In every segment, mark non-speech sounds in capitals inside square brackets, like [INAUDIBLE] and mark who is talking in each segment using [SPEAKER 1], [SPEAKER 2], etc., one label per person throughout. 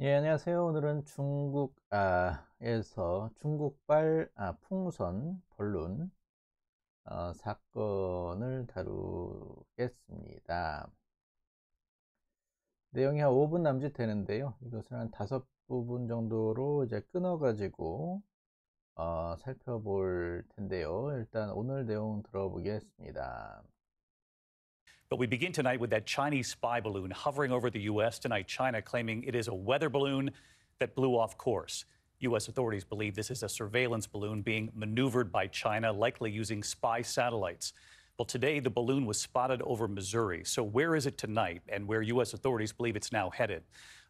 [SPEAKER 1] 예, 안녕하세요. 오늘은 중국에서 아, 중국발 아, 풍선 벌룬 어, 사건을 다루겠습니다. 내용이 한 5분 남짓 되는데요. 이것을 한 5부분 정도로 이제 끊어가지고
[SPEAKER 2] 어, 살펴볼 텐데요. 일단 오늘 내용 들어보겠습니다. But we begin tonight with that Chinese spy balloon hovering over the U.S. Tonight, China claiming it is a weather balloon that blew off course. U.S. authorities believe this is a surveillance balloon being maneuvered by China, likely using spy satellites. Well, today the balloon was spotted over Missouri. So, where is it tonight and where U.S. authorities believe it's now headed?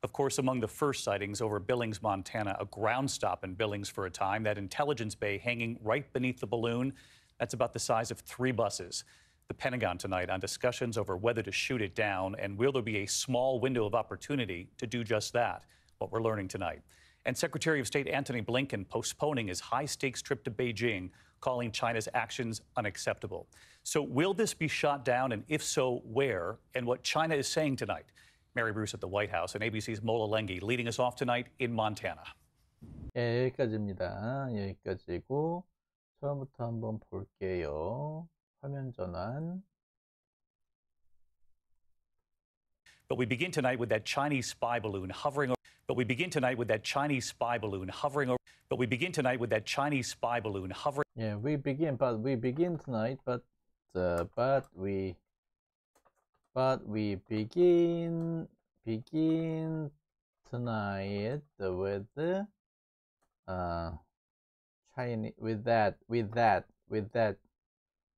[SPEAKER 2] Of course, among the first sightings over Billings, Montana, a ground stop in Billings for a time, that intelligence bay hanging right beneath the balloon, that's about the size of three buses the Pentagon tonight on discussions over whether to shoot it down and will there be a small window of opportunity to do just that, what we're learning tonight. And Secretary of State Antony Blinken postponing his high stakes trip to Beijing, calling China's actions unacceptable. So, will this be shot down? And if so, where? And what China is saying tonight? Mary Bruce at the White House and ABC's Mola Lengi leading us off tonight in Montana.
[SPEAKER 1] 네, 여기까지입니다. 여기까지고 처음부터 한번 볼게요. 화면 전환.
[SPEAKER 2] But we begin tonight with that Chinese spy balloon hovering. But we begin tonight with that Chinese spy balloon hovering. But we begin tonight with that Chinese spy balloon hovering.
[SPEAKER 1] Yeah, we begin, but we begin tonight, but uh, but we but we begin begin tonight with the uh, Chinese with that with that with that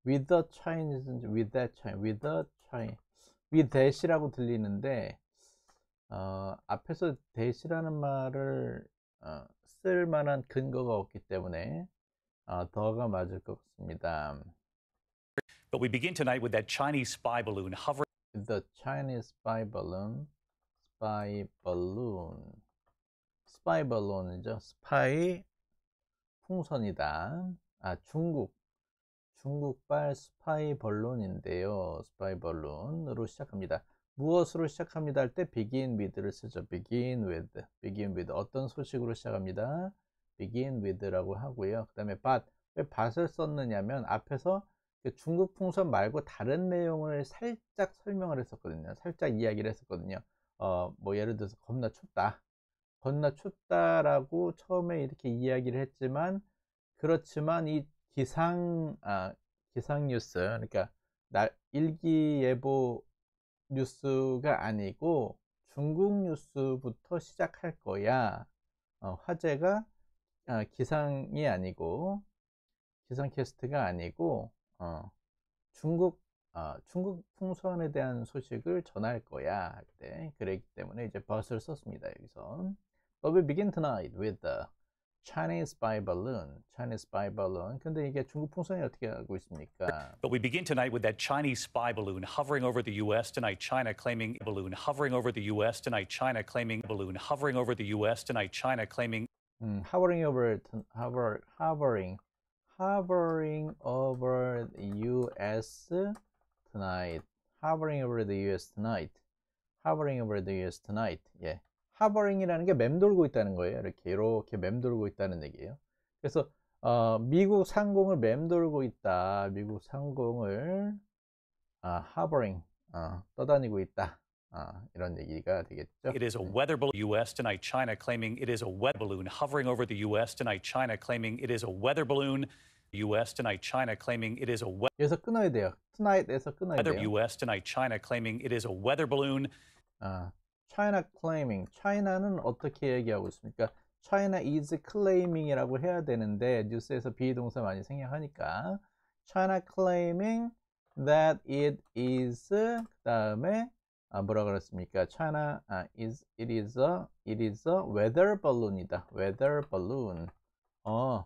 [SPEAKER 1] with the Chinese인지 with that Chinese, with the Chinese, with that이라고 들리는데 어, 앞에서 that이라는 말을 어, 쓸 만한 근거가 없기 때문에 어, 더가 맞을 것 같습니다. But we begin tonight with that Chinese spy balloon hovering. The Chinese spy balloon, spy balloon, spy balloon이죠. Spy 풍선이다. 아 중국 중국발 스파이 벌론인데요 스파이 벌론으로 시작합니다. 무엇으로 시작합니다 할 때 begin with를 쓰죠. begin with, begin with 어떤 소식으로 시작합니다. begin with라고 하고요. 그 다음에 but, 왜 but을 썼느냐면 앞에서 그 중국 풍선 말고 다른 내용을 살짝 설명을 했었거든요. 살짝 이야기를 했었거든요. 어, 뭐 예를 들어서 겁나 춥다. 겁나 춥다라고 처음에 이렇게 이야기를 했지만 그렇지만 이 기상 아 기상 뉴스 그러니까 날 일기예보 뉴스가 아니고 중국 뉴스부터 시작할 거야. 어, 화제가 아, 기상이 아니고 기상캐스트가 아니고 어, 중국 어, 중국 풍선에 대한 소식을 전할 거야 할때 그랬기 때문에 이제 버스를 썼습니다 여기서. But we begin tonight with the Chinese spy balloon, Chinese spy balloon. 근데 이게 중국 풍선이 어떻게 알고 있습니까?
[SPEAKER 2] But we begin tonight with that Chinese spy balloon hovering over the U.S. tonight. China claiming balloon hovering over the U.S. tonight. China claiming balloon hovering over the U.S. tonight. China claiming. 음,
[SPEAKER 1] hovering over, hover, hovering, hovering over the U.S. tonight. Hovering over the U.S. tonight. Hovering over the U.S. tonight. 예. Yeah. 하버링이라는 게 맴돌고 있다는 거예요. 이렇게 이렇게 맴돌고 있다는 얘기예요. 그래서 어, 미국 상공을 맴돌고 있다. 미국 상공을 아, 하버링 아, 떠다니고 있다. 아, 이런 얘기가 되겠죠. It is a
[SPEAKER 2] weather balloon US tonight China claiming it is a weather balloon hovering over the US tonight China claiming it is a weather balloon US tonight China claiming it is a weather 여기서 끊어야 돼요. tonight에서 끊어야 돼요. US tonight China claiming it is a weather balloon 아, China claiming.
[SPEAKER 1] China는 어떻게 얘기하고 있습니까? China is claiming이라고 해야 되는데 뉴스에서 비동사 많이 생략하니까 China claiming that it is 그 다음에 아, 뭐라 그랬습니까? China 아, is it is a it is a weather balloon이다. weather balloon. 어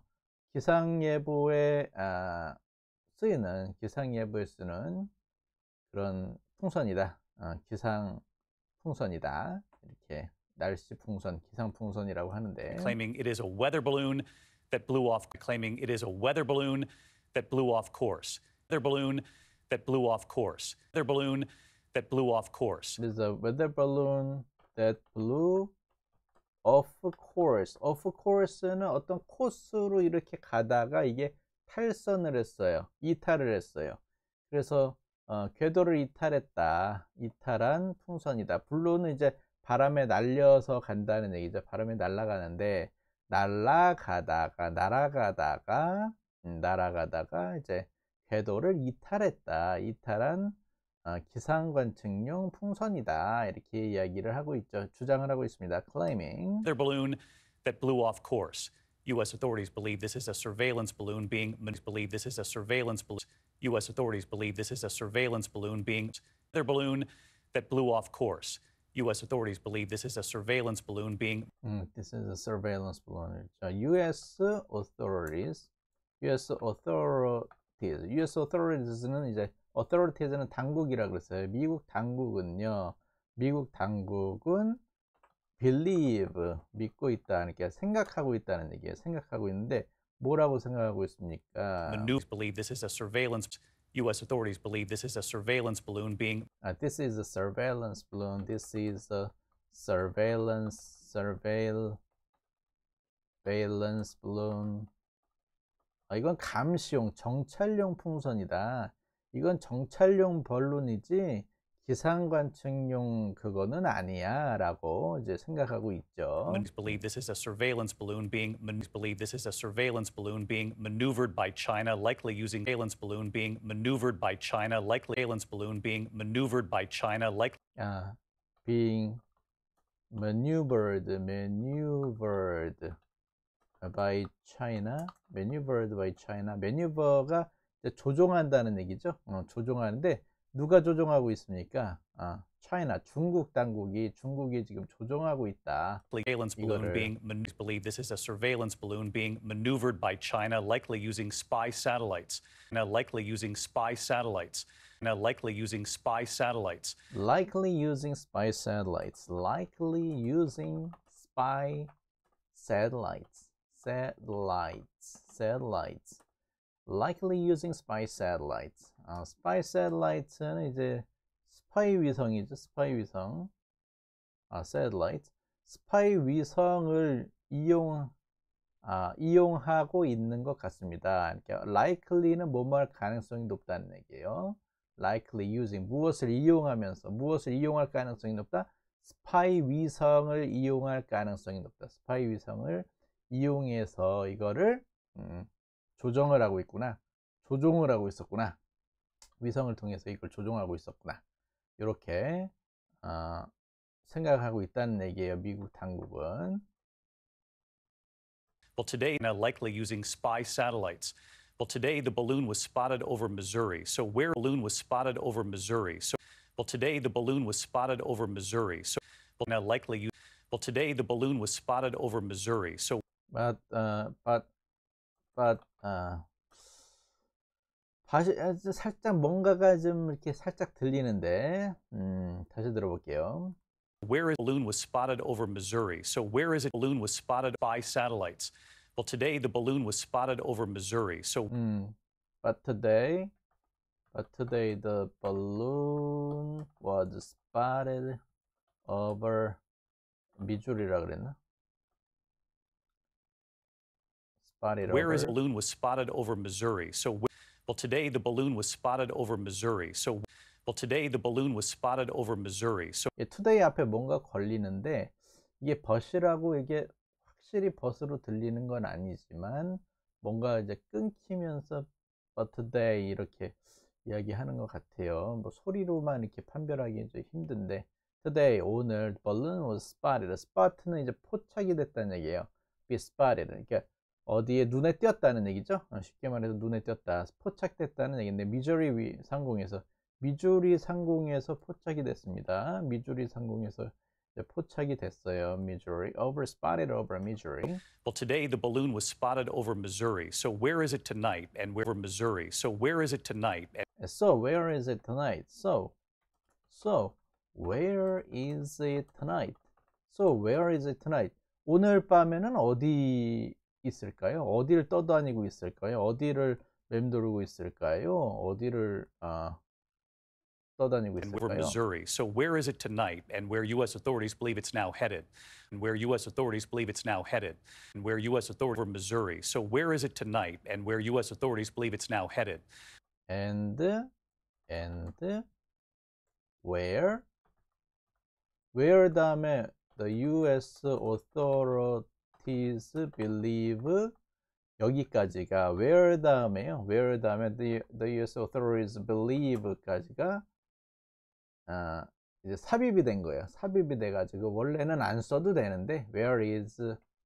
[SPEAKER 1] 기상 예보에 아, 쓰이는 기상 예보에 쓰는 그런 풍선이다. 어, 기상 풍선이다. 이렇게
[SPEAKER 2] 날씨 풍선, 기상 풍선이라고 하는데 claiming it is a weather balloon that blew off claiming it is a weather balloon that blew off course. Weather balloon that blew off course. Weather balloon that blew off course. It is a weather balloon that
[SPEAKER 1] blew off course. off course는 어떤 코스로 이렇게 가다가 이게 탈선을 했어요. 이탈을 했어요. 그래서 어, 궤도를 이탈했다. 이탈한 풍선이다. 블루는 이제 바람에 날려서 간다는 얘기죠. 바람에 날아가는데 날아가다가 날아가다가 음, 날아가다가 이제 궤도를 이탈했다. 이탈한 어, 기상관측용 풍선이다. 이렇게 이야기를 하고 있죠. 주장을 하고 있습니다. claiming
[SPEAKER 2] their balloon that blew off course. US authorities believe this is a surveillance balloon being believe this is a surveillance balloon U.S. authorities believe this is a surveillance balloon being their balloon that blew off course. U.S. authorities believe this is a surveillance balloon being. Mm, this is a surveillance balloon. Uh, U.S. authorities,
[SPEAKER 1] U.S. authorities, U.S. authorities는 이제 authorities는 당국이라 그랬어요. 미국 당국은요, 미국 당국은 believe 믿고 있다, 그러니까 생각하고 있다는 얘기예요. 생각하고 있는데 뭐라고 생각하고 있습니까? The news believe this is a surveillance. U.S. authorities believe this is a surveillance balloon being. Uh, this is a surveillance balloon. This is a surveillance surveil surveillance balloon. 아, 이건 감시용 정찰용 풍선이다. 이건 정찰용 벌룬이지 기상관측용 그거는 아니야라고
[SPEAKER 2] 이제 생각하고 있죠. believe this is a surveillance balloon being believe this is a surveillance balloon being maneuvered by China, likely using surveillance balloon being maneuvered by China, likely surveillance balloon being maneuvered by China, likely. 아,
[SPEAKER 1] being maneuvered, maneuvered by China, maneuvered by China. maneuver가 조종한다는 얘기죠. 어, 조종하는데. 누가 조종하고 있습니까? 아, 차이나 중국 당국이 중국이 지금 조종하고
[SPEAKER 2] 있다. Surveillance balloon being believe this is a surveillance balloon being maneuvered by China, likely using spy satellites. Now, likely using spy satellites. Now, likely using spy satellites.
[SPEAKER 1] Likely using spy satellites. Likely using spy satellites. Satellites. Satellites. Likely using spy satellites. 아, 스파이 셀라이트는 이제 스파이 위성이죠. 스파이 위성. 아, 셀라이트. 스파이 위성을 이용 아, 이용하고 있는 것 같습니다. 그러니까 likely는 뭐뭐할 가능성이 높다는 얘기예요. likely using 무엇을 이용하면서 무엇을 이용할 가능성이 높다? 스파이 위성을 이용할 가능성이 높다. 스파이 위성을 이용해서 이거를 음, 조정을 하고 있구나. 조종을 하고 있었구나. 위성을 통해서 이걸 조종하고 있었구나 이렇게 어, 생각하고 있다는 얘기예요
[SPEAKER 2] 미국 당국은 Well, today, now likely using spy satellites. Well, today the balloon was spotted over Missouri. So where balloon was spotted over Missouri. So well, today the balloon was spotted over Missouri. So well, now likely you. Well, today the balloon was spotted over Missouri. So but uh, but but uh,
[SPEAKER 1] 다시 살짝 뭔가가 좀 이렇게 살짝 들리는데
[SPEAKER 2] 음, 다시 들어볼게요. Where is balloon was spotted over Missouri. So where is a balloon was spotted by satellites? Well, today the balloon was spotted over Missouri. So 음, but today, but today the
[SPEAKER 1] balloon was spotted over
[SPEAKER 2] 미주리라 그랬나? Spotted Where over. is a balloon was spotted over Missouri. So Well, today the balloon was spotted over Missouri. So well, today the balloon was spotted over Missouri. So 예, today 앞에 뭔가 걸리는데
[SPEAKER 1] 이게 버스라고 이게 확실히 버스로 들리는 건 아니지만 뭔가 이제 끊기면서 but today 이렇게 이야기하는 것 같아요. 뭐 소리로만 이렇게 판별하기는 좀 힘든데 today 오늘 balloon was spotted. spot는 이제 포착이 됐다는 얘기예요. be spotted. 그러니까 어디에 눈에 띄었다는 얘기죠. 쉽게 말해서 눈에 띄었다, 포착됐다는 얘기인데 미조리 상공에서 미조리 상공에서 포착이 됐습니다. 미조리 상공에서 포착이 됐어요.
[SPEAKER 2] Missouri over spotted over Missouri. Well, today the balloon was spotted over Missouri. So where is it tonight? And where over Missouri? So where is it tonight? And so where is it tonight? So, so where is it tonight?
[SPEAKER 1] So where is it tonight? 오늘 밤에는 어디 있을까요? 어디를 떠다니고 있을까요? 어디를 맴돌고 있을까요? 어디를 아, 떠다니고 And we're Missouri.
[SPEAKER 2] So where is it tonight and where U.S. authorities believe it's now headed? And where U.S. authorities believe it's now headed? And where U.S. authorities over Missouri. So where is it tonight and where U.S. authorities believe it's now headed? And, and, where?
[SPEAKER 1] Where 다음에 the U.S. authorities please believe 여기까지가 where 다음에요. where 다음에 the, the US authorities believe까지가 아, 이제 삽입이 된 거예요. 삽입이 돼 가지고 원래는 안 써도 되는데 where is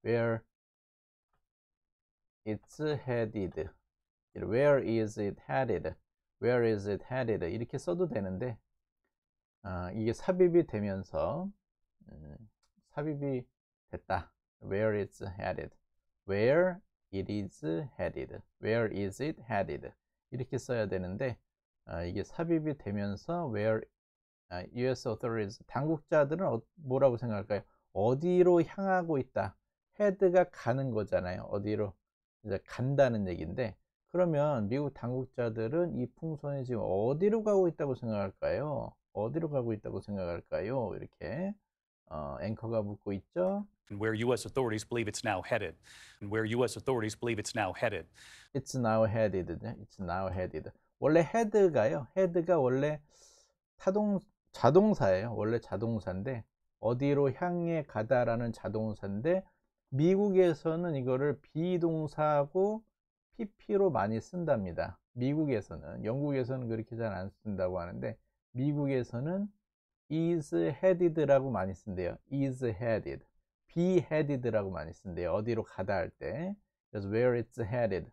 [SPEAKER 1] where it's headed where is it headed where is it headed 이렇게 써도 되는데 아, 이게 삽입이 되면서 음, 삽입이 됐다. where it's headed. where it is headed. where is it headed. 이렇게 써야 되는데 아, 이게 삽입이 되면서 where 아, US authorities 당국자들은 어, 뭐라고 생각할까요? 어디로 향하고 있다. 헤드가 가는 거잖아요. 어디로 이제 간다는 얘기인데 그러면 미국 당국자들은 이 풍선이 지금 어디로 가고 있다고 생각할까요? 어디로 가고 있다고 생각할까요? 이렇게 어, 앵커가 묻고
[SPEAKER 2] 있죠. and where U.S. authorities believe it's now headed, and where U.S. authorities believe it's now headed.
[SPEAKER 1] It's now headed. It's now headed. 원래 head가요. head가 원래 타동 자동사예요. 원래 자동사인데 어디로 향해 가다라는 자동사인데 미국에서는 이거를 비동사하고 PP로 많이 쓴답니다. 미국에서는 영국에서는 그렇게 잘 안 쓴다고 하는데 미국에서는 is headed라고 많이 쓴대요. is headed. beheaded라고 많이 쓴대요. 어디로 가다 할 때. 그래서 where it's headed,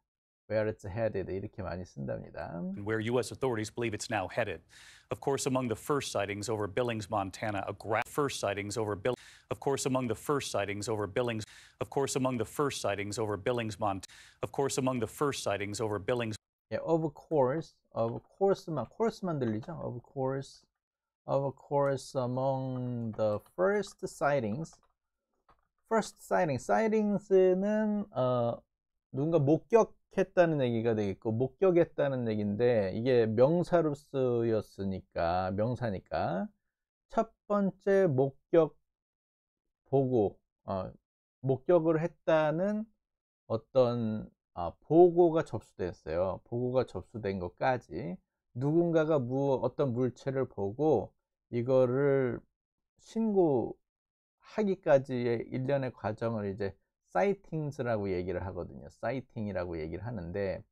[SPEAKER 1] where it's headed
[SPEAKER 2] 이렇게 많이 쓴답니다. Where U.S. authorities believe it's now headed. Of course, among the first sightings over Billings, Montana, a gra- first sightings over Billings. Of course, among the first sightings over Billings. Of course, among the first sightings over Billings, Montana. Of course, among the first sightings over Billings. 예, of course, of course만, course만 들리죠?
[SPEAKER 1] Of course, of course, among the first sightings. first sighting. sightings.는 어, 누군가 목격했다는 얘기가 되겠고 목격했다는 얘기인데 이게 명사로 쓰였으니까 명사니까 첫 번째 목격 보고 어, 목격을 했다는 어떤 어, 보고가 접수됐어요. 보고가 접수된 것까지 누군가가 무, 어떤 물체를 보고 이거를 신고 하기까지의 일련의 과정을 이제 사이팅스라고 얘기를 하거든요. 사이팅이라고 얘기를 하는데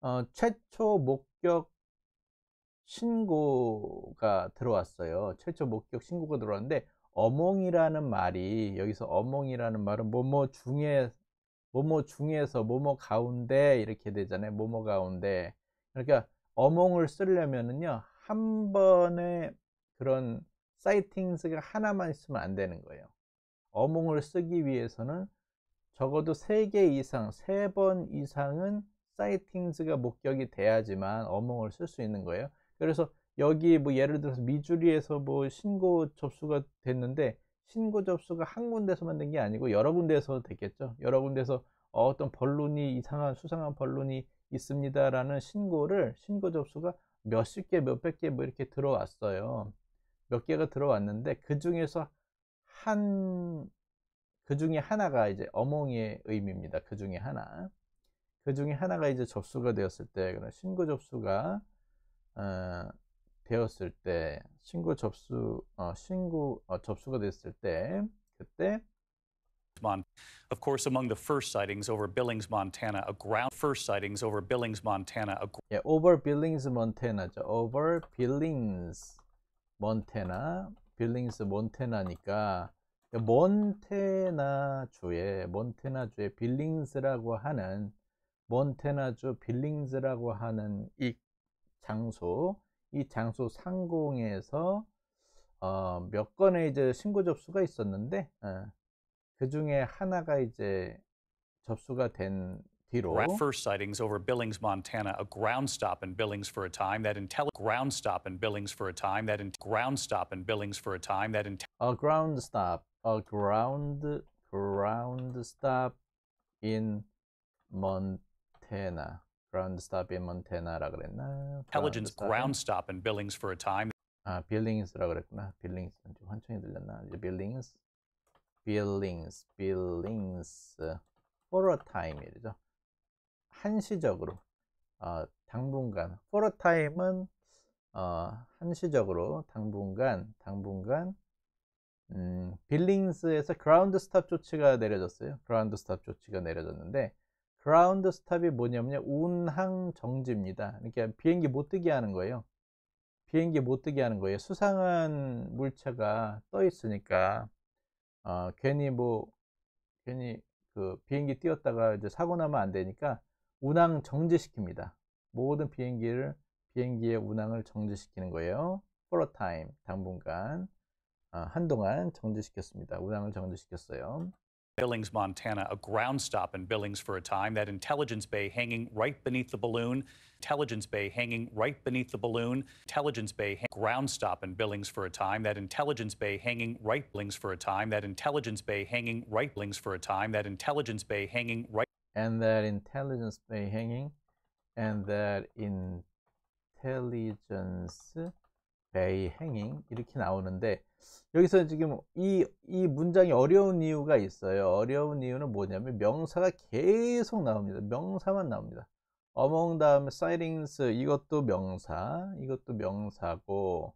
[SPEAKER 1] 어, 최초 목격 신고가 들어왔어요. 최초 목격 신고가 들어왔는데 어몽이라는 말이 여기서 어몽이라는 말은 뭐뭐 중에 뭐 뭐 중에서 뭐뭐 가운데 이렇게 되잖아요. 뭐뭐 가운데 그러니까 어몽을 쓰려면은요 한번에 그런 사이팅스가 하나만 있으면 안 되는 거예요. 어몽을 쓰기 위해서는 적어도 3개 이상, 3번 이상은 사이팅스가 목격이 돼야지만 어몽을 쓸 수 있는 거예요. 그래서 여기 뭐 예를 들어서 미주리에서 뭐 신고 접수가 됐는데 신고 접수가 한 군데서만 된 게 아니고 여러 군데서 됐겠죠. 여러 군데서 어, 어떤 번론이 이상한 수상한 번론이 있습니다라는 신고를 신고 접수가 몇십 개, 몇백 개뭐 이렇게 들어왔어요. 몇 개가 들어왔는데 그 중에서 한 그 중에 하나가 이제 어몽의 의미입니다. 그 중에 하나. 그 중에 하나가 이제 접수가 되었을 때, 그런 신고 접수가 어,
[SPEAKER 2] 되었을 때, 신고 접수 어, 신고 어, 접수가 됐을 때, 그때 Of course, among the first sightings over Billings, Montana, a ground first sightings over Billings, Montana. A...
[SPEAKER 1] Yeah, over Billings, Montana. Over Billings, 몬테나, 빌링스 몬테나니까 몬테나주의 몬테나주의 빌링스라고 하는 몬테나주 빌링스라고 하는 이 장소 이 장소 상공에서 어, 몇 건의 이제 신고 접수가 있었는데 어, 그 중에 하나가 이제 접수가 된 Tiro. Ratfer
[SPEAKER 2] sightings over Billings, Montana. A ground stop in Billings for a time. That intel ground stop in Billings for a time. That in ground stop in Billings for a time. That in
[SPEAKER 1] a ground stop. A ground ground stop in Montana. Ground stop in Montana. Montana라 그랬나? Intelligence ground
[SPEAKER 2] stop in Billings
[SPEAKER 1] for a time. 아, 빌링스라고 그랬구나. Billings. 좀 환청이 들렸나? 이제 Billings. Billings. 빌링스 for a time. time이죠. 한시적으로 어, 당분간 for a time은 어, 한시적으로 당분간 당분간 음, 빌링스에서 그라운드 스탑 조치가 내려졌어요. 그라운드 스탑 조치가 내려졌는데 그라운드 스탑이 뭐냐면요. 운항 정지입니다. 그러니까 비행기 못 뜨게 하는 거예요. 비행기 못 뜨게 하는 거예요. 수상한 물체가 떠 있으니까 어, 괜히 뭐 괜히 그 비행기 뛰었다가 이제 사고 나면 안 되니까 운항 정지시킵니다. 모든 비행기를 비행기의 운항을 정지시키는 거예요. for a time 당분간 아, 한동안 정지시켰습니다. 운항을
[SPEAKER 2] 정지시켰어요. Billings, Montana, a ground stop in Billings for a time. That intelligence bay hanging right beneath the balloon. Intelligence bay hanging right beneath the balloon. Intelligence bay ground stop in Billings for a time. That intelligence bay hanging right Billings for a time. That intelligence bay hanging right Billings for a time. That intelligence bay hanging right.
[SPEAKER 1] and their intelligence by hanging and their intelligence by hanging 이렇게 나오는데 여기서 지금 이, 이 문장이 어려운 이유가 있어요. 어려운 이유는 뭐냐면 명사가 계속 나옵니다. 명사만 나옵니다. among 다음에 sightings 이것도 명사, 이것도 명사고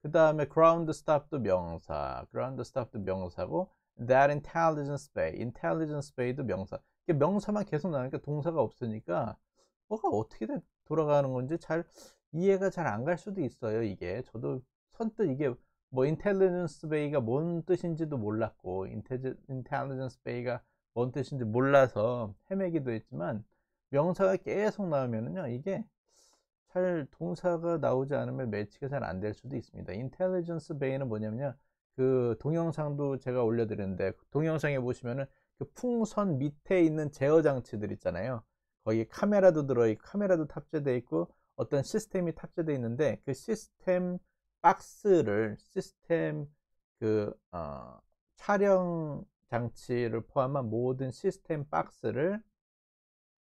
[SPEAKER 1] 그 다음에 ground stop도 명사, ground stop도 명사고 that intelligence bay, intelligence bay도 명사. 명사만 계속 나오니까 동사가 없으니까 뭐가 어떻게 돌아가는 건지 잘 이해가 잘 안 갈 수도 있어요 이게 저도 선뜻 이게 뭐 인텔리전스 베이가 뭔 뜻인지도 몰랐고 인텔리전스 베이가 뭔 뜻인지 몰라서 헤매기도 했지만 명사가 계속 나오면은요 이게 잘 동사가 나오지 않으면 매치가 잘 안 될 수도 있습니다 인텔리전스 베이는 뭐냐면요 그 동영상도 제가 올려드렸는데 동영상에 보시면은 그 풍선 밑에 있는 제어 장치들 있잖아요. 거기에 카메라도 들어있고 카메라도 탑재되어 있고 어떤 시스템이 탑재되어 있는데 그 시스템 박스를 시스템 그 어, 촬영 장치를 포함한 모든 시스템 박스를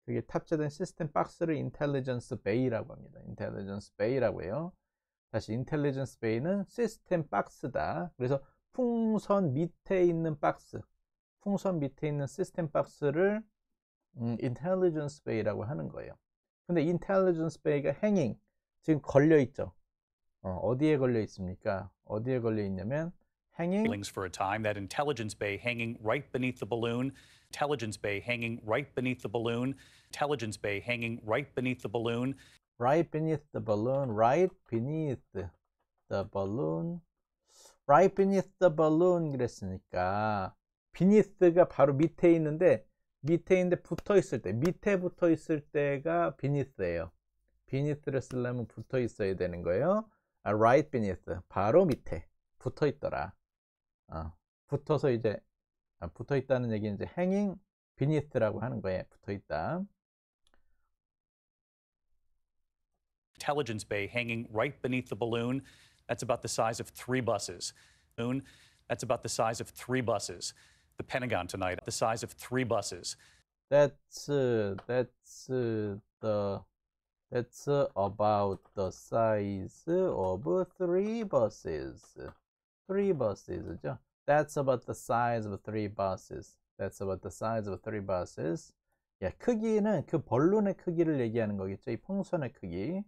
[SPEAKER 1] 그게 탑재된 시스템 박스를 인텔리전스 베이라고 합니다. 인텔리전스 베이라고 해요. 다시 인텔리전스 베이는 시스템 박스다. 그래서 풍선 밑에 있는 박스 풍선 밑에 있는 시스템 박스를 음, intelligence bay라고 하는 거예요. 근데 intelligence bay가 hanging 지금 걸려 있죠. 어, 디에 걸려 있습니까? 어디에 걸려 있냐면
[SPEAKER 2] hanging for a time that intelligence bay hanging right beneath the balloon intelligence bay hanging right beneath the balloon intelligence bay hanging right beneath the balloon
[SPEAKER 1] right beneath the balloon right beneath the balloon right beneath the balloon 그랬으니까 비니스가 바로 밑에 있는데 밑에 있는데 붙어 있을 때 밑에 붙어 있을 때가 비니스예요 비니스를 쓰려면 붙어 있어야 되는 거예요 아, right beneath 바로 밑에 붙어 있더라 어, 붙어서 이제 아, 붙어 있다는 얘기는 이제 hanging beneath라고 하는 거예요 붙어 있다
[SPEAKER 2] intelligence bay hanging right beneath the balloon that's about the size of three buses that's about the size of three buses the Pentagon tonight, the size of three buses. That's uh, that's
[SPEAKER 1] uh, the that's uh, about the size of three buses. Three buses. That's about the size of three buses. That's about the size of three buses. 예, 크기는 그 벌룬의 크기를 얘기하는 거겠죠. 이 풍선의 크기.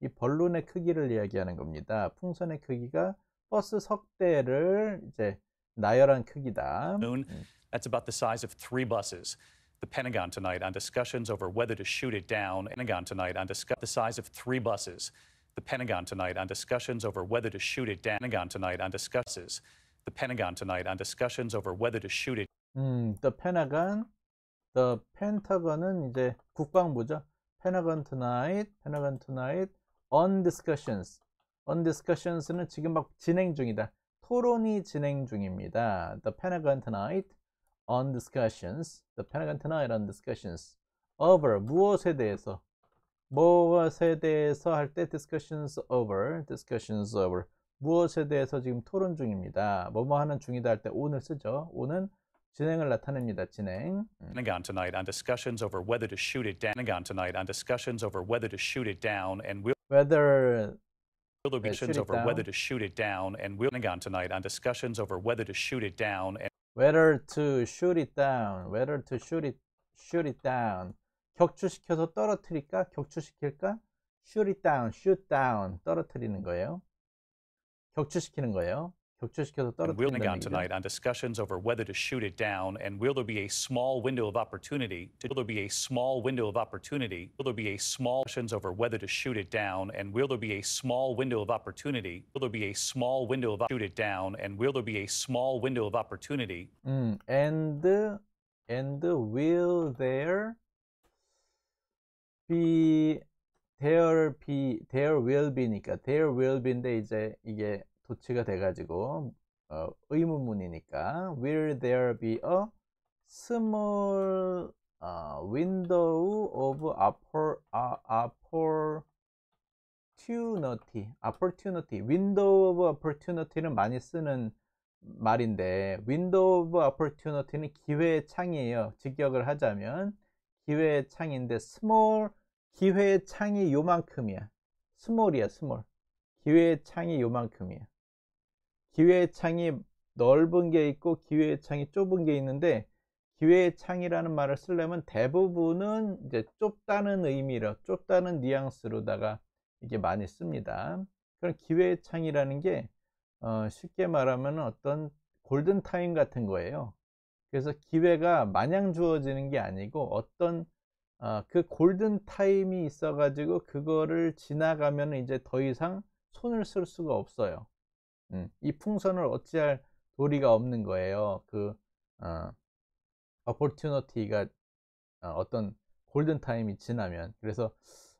[SPEAKER 1] 이 벌룬의 크기를 이야기하는 겁니다. 풍선의 크기가 버스 석대를 이제
[SPEAKER 2] 나열한 크기다. Moon. That's about the size of three buses. The Pentagon tonight on discussions over whether to shoot it down. Pentagon tonight on discuss the size of three buses. The Pentagon tonight on discussions over whether to shoot it down. Pentagon tonight on discusses. The Pentagon tonight on discussions over whether to shoot it.
[SPEAKER 1] 음, the Pentagon, the Pentagon은 이제 국방부죠. Pentagon tonight, Pentagon tonight on discussions. On discussions는 지금 막 진행 중이다. 토론이 진행 중입니다. The Pentagon tonight on discussions. The Pentagon tonight on discussions over 무엇에 대해서 무엇에 대해서 할 때 discussions over discussions over 무엇에 대해서 지금 토론 중입니다. 뭐 뭐 하는 중이다 할 때 오늘 쓰죠. 오는 진행을 나타냅니다. 진행.
[SPEAKER 2] Pentagon tonight on discussions over whether to shoot it down. Pentagon tonight on discussions over whether to shoot it down and will
[SPEAKER 1] whether
[SPEAKER 2] deliberations over down. whether to shoot it down and we're going on tonight on discussions over whether to shoot it down and
[SPEAKER 1] whether to shoot it down whether to shoot it shoot it down 격추시켜서 떨어뜨릴까 격추시킬까 shoot it down shoot down 떨어뜨리는 거예요 격추시키는 거예요 적중시켜서 떨어뜨린다는 얘기죠. tonight
[SPEAKER 2] on discussions over whether to shoot it down and will there be a small window of opportunity to will there be a small window of opportunity will there be a small discussions over whether to shoot it down and will there be a small window of opportunity will there be a small window of shoot it down and will there be a small window of opportunity
[SPEAKER 1] 음, hmm, and and will there be there be there will be니까 there will be인데 이제 이게 부치가 돼가지고 어, 의문문이니까 Will there be a small u window of oppor, t u n i t y opportunity window of opportunity는 많이 쓰는 말인데 window of opportunity는 기회의 창이에요. 직역을 하자면 기회의 창인데 small 기회의 창이 요만큼이야. s m a l l 이야 small 기회의 창이 요만큼이야. 기회의 창이 넓은 게 있고 기회의 창이 좁은 게 있는데 기회의 창이라는 말을 쓰려면 대부분은 이제 좁다는 의미로 좁다는 뉘앙스로다가 이게 많이 씁니다. 그럼 기회의 창이라는 게 어, 쉽게 말하면 어떤 골든 타임 같은 거예요. 그래서 기회가 마냥 주어지는 게 아니고 어떤 어, 그 골든 타임이 있어가지고 그거를 지나가면 이제 더 이상 손을 쓸 수가 없어요. 음, 이 풍선을 어찌할 도리가 없는 거예요. 그 어, opportunity가 어, 떤 골든 타임이 지나면 그래서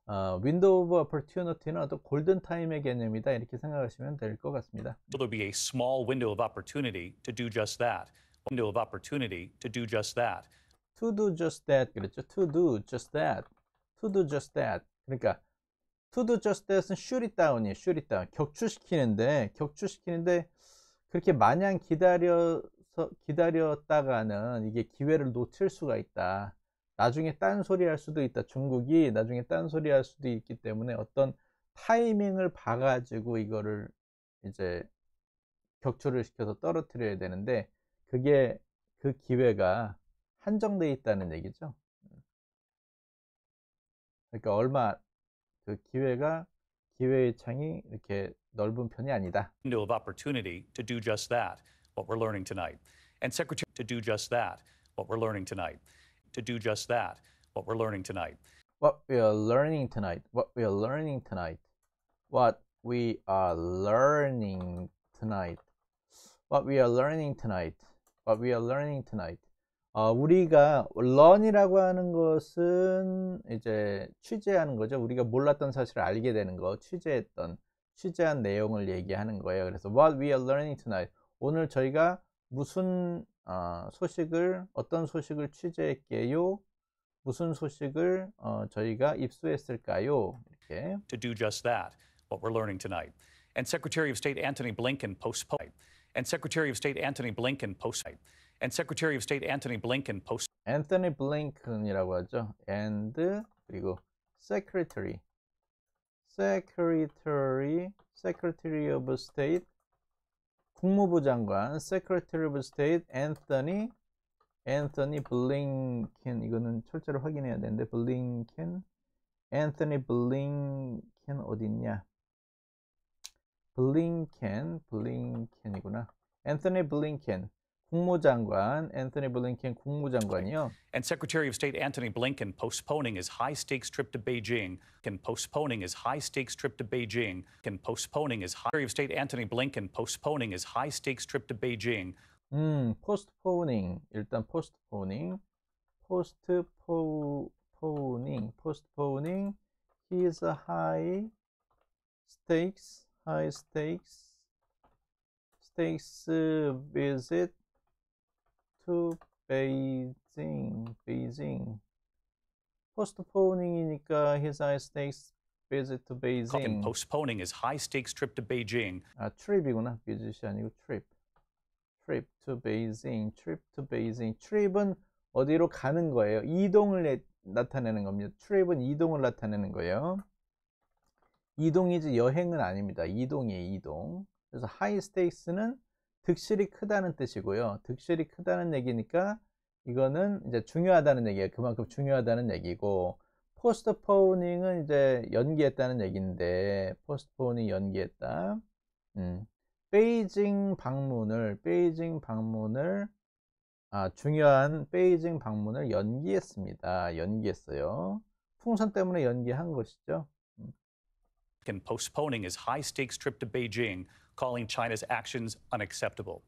[SPEAKER 1] 어, window of opportunity는 어떤 골든 타임의 개념이다 이렇게 생각하시면 될 것 같습니다.
[SPEAKER 2] So there'll be a small window of opportunity to do just that. Window of opportunity to do just that.
[SPEAKER 1] To do just that 그랬죠. To do just that. To do just that. 그러니까 to do just that은 shoot it down이에요. shoot it down. 격추시키는데, 격추시키는데, 그렇게 마냥 기다려서, 기다렸다가는 이게 기회를 놓칠 수가 있다. 나중에 딴소리 할 수도 있다. 중국이 나중에 딴소리 할 수도 있기 때문에 어떤 타이밍을 봐가지고 이거를 이제 격추를 시켜서 떨어뜨려야 되는데, 그게 그 기회가 한정돼 있다는 얘기죠. 그러니까 얼마 그 기회가 기회의 창이 이렇게 넓은 편이 아니다.
[SPEAKER 2] window of opportunity to do just that what we're learning tonight. And secretary to do just that what we're learning tonight. to do just that what we're learning tonight.
[SPEAKER 1] What we are learning tonight. What we are learning tonight. What we are learning tonight. What we are learning tonight. What we are learning tonight. 어, 우리가 learn이라고 하는 것은 이제 취재하는 거죠. 우리가 몰랐던 사실을 알게 되는 거, 취재했던, 취재한 내용을 얘기하는 거예요. 그래서 what we are learning tonight. 오늘 저희가 무슨 어, 소식을, 어떤 소식을 취재했게요? 무슨 소식을 어,
[SPEAKER 2] 저희가 입수했을까요? 이렇게. To do just that, what we're learning tonight. And Secretary of State Antony Blinken postponed. And Secretary of State Antony Blinken postponed. and Secretary of State Antony Blinken posted. Anthony Blinken이라고 하죠. And
[SPEAKER 1] 그리고 Secretary, Secretary, Secretary of State, 국무부 장관, Secretary of State Anthony, Anthony Blinken 이거는 철자를 확인해야 되는데 Blinken, Anthony Blinken 어딨냐? Blinken, Blinken이구나. Anthony Blinken. 국무장관 앤서니 블링켄 국무장관이요.
[SPEAKER 2] And Secretary of State Antony Blinken postponing his high-stakes trip to Beijing. Can postponing his high-stakes trip to Beijing. Can postponing his Secretary of State Antony Blinken postponing his high-stakes trip to Beijing. 음, postponing
[SPEAKER 1] 일단 postponing, postponing, postponing his high stakes high stakes stakes visit
[SPEAKER 2] to Beijing. Beijing.
[SPEAKER 1] postponing이니까
[SPEAKER 2] his high stakes visit to Beijing. Him postponing his high stakes trip to Beijing.
[SPEAKER 1] 아, trip이구나. visit이 아니고 trip. trip to Beijing. trip to Beijing. trip은 어디로 가는 거예요? 이동을 해, 나타내는 겁니다. trip은 이동을 나타내는 거예요. 이동이지 여행은 아닙니다. 이동이에요, 이동. 그래서 high stakes는 득실이 크다는 뜻이고요. 득실이 크다는 얘기니까 이거는 이제 중요하다는 얘기예요. 그만큼 중요하다는 얘기고 포스트포닝은 이제 연기했다는 얘기인데 포스트포닝 연기했다. 음. 베이징 방문을 베이징 방문을 아, 중요한 베이징 방문을 연기했습니다. 연기했어요. 풍선 때문에 연기한 것이죠. 음.
[SPEAKER 2] postponing his high-stakes trip to Beijing calling China's actions unacceptable.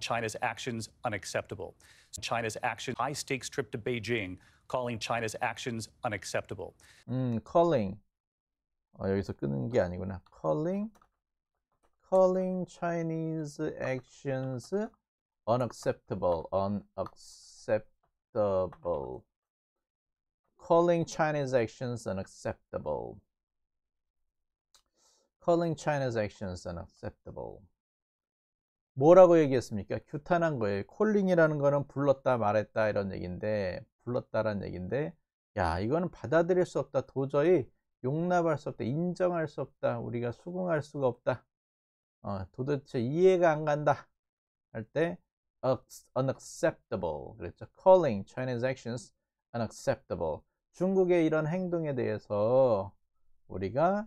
[SPEAKER 2] China's actions unacceptable. China's action high stakes trip to Beijing, calling China's actions unacceptable.
[SPEAKER 1] calling. 어, 여기서 끊는 게 아니구나. calling calling Chinese actions unacceptable, unacceptable. Calling Chinese actions unacceptable. calling China's actions unacceptable. 뭐라고 얘기했습니까? 규탄한 거예요. 콜링이라는 거는 불렀다 말했다 이런 얘기인데 불렀다라는 얘기인데 야 이거는 받아들일 수 없다. 도저히 용납할 수 없다. 인정할 수 없다. 우리가 수긍할 수가 없다. 어, 도대체 이해가 안 간다. 할 때 unacceptable 그랬죠. calling China's actions unacceptable 중국의 이런 행동에 대해서 우리가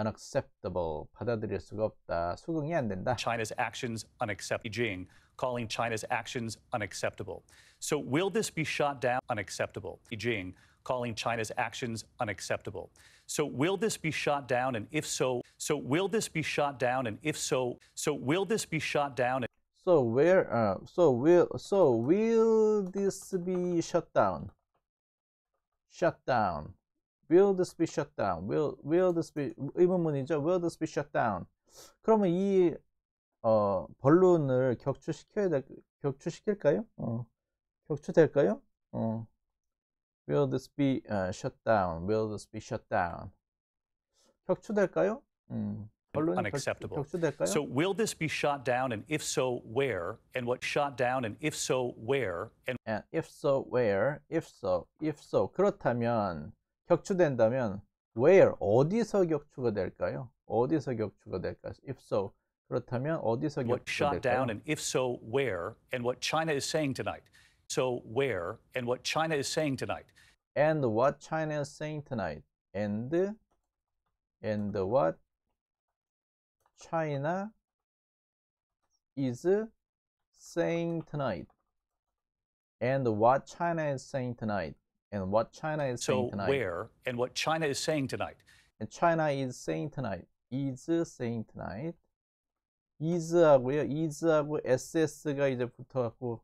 [SPEAKER 1] unacceptable, 받아들일 수가 없다,
[SPEAKER 2] 수긍이 안 된다. China's actions unacceptable. Beijing calling China's actions unacceptable. So will this be shot down? Unacceptable. Beijing calling China's actions unacceptable. So will this be shot down, and if so, so will this be shot down, and if so, so will this be shot down? So where,
[SPEAKER 1] uh, so will, so will this be shut down? Shut down will this be shut down? will, will this be, 의문문이죠. will this be shut down? 그러면 이 어, 본론을 격추시켜야 될, 격추시킬까요? 어, 격추될까요? 어, will this be uh, shut down? will
[SPEAKER 2] this be shut down?
[SPEAKER 1] 격추될까요? 음.
[SPEAKER 2] unacceptable. So will this be shot down and if so where and what shot down and if so where and, and if so where if so if so 그렇다면
[SPEAKER 1] 격추된다면 where 어디서 격추가 될까요? 어디서 격추가 될까요? If so 그렇다면 어디서 격추가 될까요? What shot down and
[SPEAKER 2] if so where and what China is saying tonight. So where and what China is saying tonight. And what China is saying
[SPEAKER 1] tonight. And and what China is saying tonight. And what China is saying tonight. and what China is so saying tonight. So where and what China is saying tonight. And China is saying tonight. is saying tonight. is하고요. is하고 ss가 이제 붙어갖고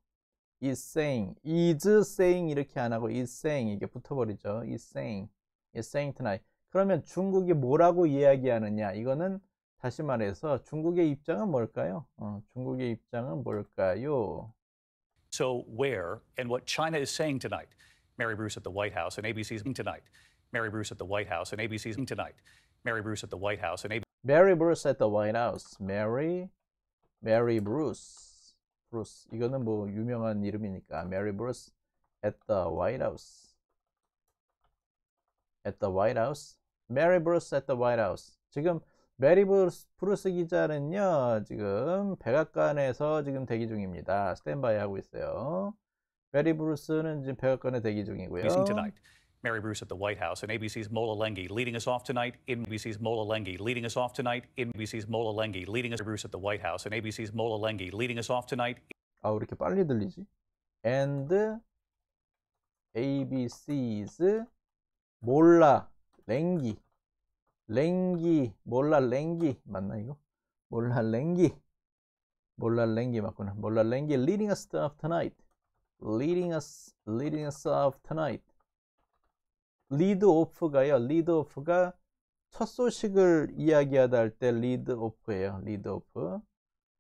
[SPEAKER 1] is saying, is saying 이렇게 안 하고 is saying 이게 붙어버리죠. is saying, is saying tonight. 그러면 중국이 뭐라고 이야기하느냐? 이거는 다시 말해서 중국의 입장은 뭘까요? 어, 중국의 입장은
[SPEAKER 2] 뭘까요? So where and what China is saying tonight. Mary Bruce at the White House and ABC's Tonight. Mary Bruce at the White House and ABC's Tonight. Mary Bruce at the White House and ABC.
[SPEAKER 1] Mary Bruce at the White House. Mary, Mary Bruce. Bruce. 이거는 뭐 유명한 이름이니까 Mary Bruce at the White House. At the White House. Mary Bruce at the White House. 지금 Mary Bruce 브루스 기자는요 지금 백악관에서 지금 대기 중입니다 스탠바이 하고 있어요 메리 브루스는 지금 백악관에 대기 중이고요.
[SPEAKER 2] Mary Bruce at the White House and ABC's Mola Lengi leading us off tonight in ABC's Mola Lengi leading us off tonight in ABC's Mola Lengi leading us Bruce at the White House and ABC's Mola Lengi leading us off tonight. 아, 왜
[SPEAKER 1] 이렇게 빨리 들리지? And ABC's 몰라 랭기 랭기 몰라 랭기 맞나 이거? 몰라 랭기 몰라 랭기 맞구나 몰라 랭기 leading us off tonight leading us, leading us off tonight. lead 가요 리드 오프가첫 소식을 이야기하다 할 때 리드 오프 o 예요 리드 오프.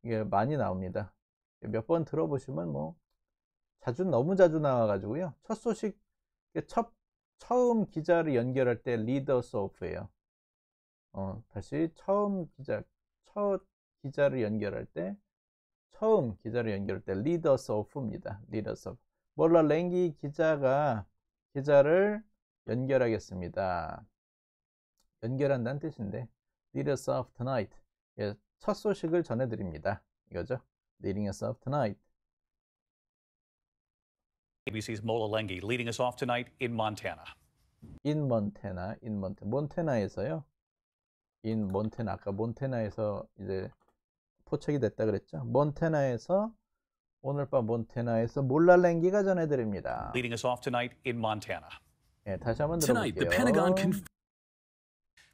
[SPEAKER 1] 이게 많이 나옵니다. 몇 번 들어보시면 뭐 자주 너무 자주 나와 가지고요. 첫 소식 첫 처음 기자를 연결할 때 리더스 오프 s 예요 어, 다시 처음 기자 첫 기자를 연결할 때 처음 기자로 연결할 때 leaders of입니다. leaders of. 몰라 랭기 기자가 기자를 연결하겠습니다. 연결한다는 뜻인데 leaders of tonight. 예, 첫 소식을 전해드립니다. 이거죠. leading us off tonight.
[SPEAKER 2] ABC's Mola Lengi leading us off tonight in Montana.
[SPEAKER 1] In Montana, in Montana, 몬테나에서요. In Montana, 아까 몬테나에서 이제 포착이 됐다 그랬죠. 몬테나에서 오늘 밤 몬테나에서 몰랄랭기가 전해드립니다.
[SPEAKER 2] Leading us off tonight in Montana. 예,
[SPEAKER 1] 다시 한번 tonight, the Pentagon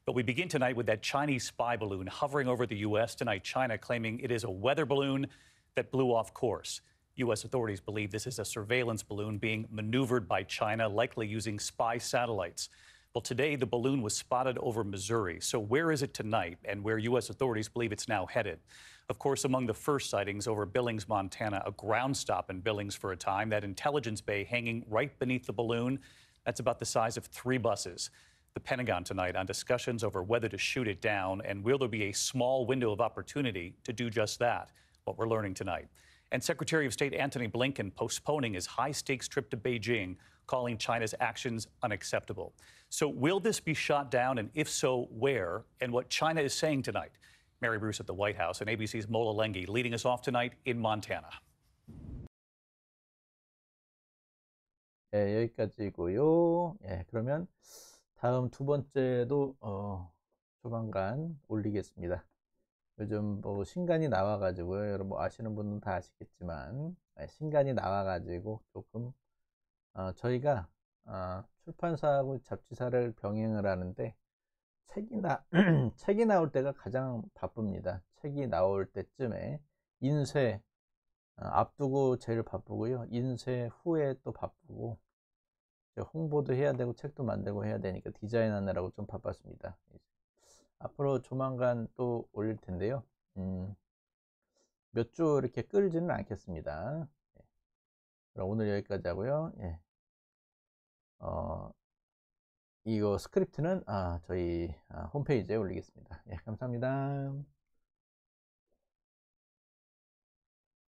[SPEAKER 2] But we begin tonight with that Chinese spy balloon hovering over the U.S. Tonight, China claiming it is a weather balloon that blew off course. U.S. authorities believe this is a surveillance balloon being maneuvered by China, likely using spy satellites. Well, today the balloon was spotted over Missouri. So, where is it tonight and where U.S. authorities believe it's now headed? Of course, among the first sightings over Billings, Montana, a ground stop in Billings for a time, that intelligence bay hanging right beneath the balloon, that's about the size of three buses. The Pentagon tonight on discussions over whether to shoot it down and will there be a small window of opportunity to do just that, what we're learning tonight. And Secretary of State Antony Blinken postponing his high stakes trip to Beijing, calling China's actions unacceptable. So, will this be shot down? And if so, where? And what China is saying tonight? Mary Bruce at the White House and ABC's Mola Lengi leading us off tonight in Montana.
[SPEAKER 1] 네, 여기까지고요. 예, 그러면 다음 두 번째도 어, 조만간 올리겠습니다. 요즘 뭐 신간이 나와가지고요. 여러분 뭐 아시는 분은 다 아시겠지만 예, 신간이 나와가지고 조금 어, 저희가 어, 출판사하고 잡지사를 병행을 하는데 책이, 나, [CLEARS THROAT] 책이 나올 때가 가장 바쁩니다. 책이 나올 때쯤에 인쇄 어, 앞두고 제일 바쁘고요. 인쇄 후에 또 바쁘고 홍보도 해야 되고 책도 만들고 해야 되니까 디자인하느라고 좀 바빴습니다. 앞으로 조만간 또 올릴 텐데요. 음, 몇 주 이렇게 끌지는 않겠습니다. 예. 그럼 오늘 여기까지 하고요. 예. 어, 이거 스크립트는 아, 저희 아, 홈페이지에 올리겠습니다. 예, 감사합니다.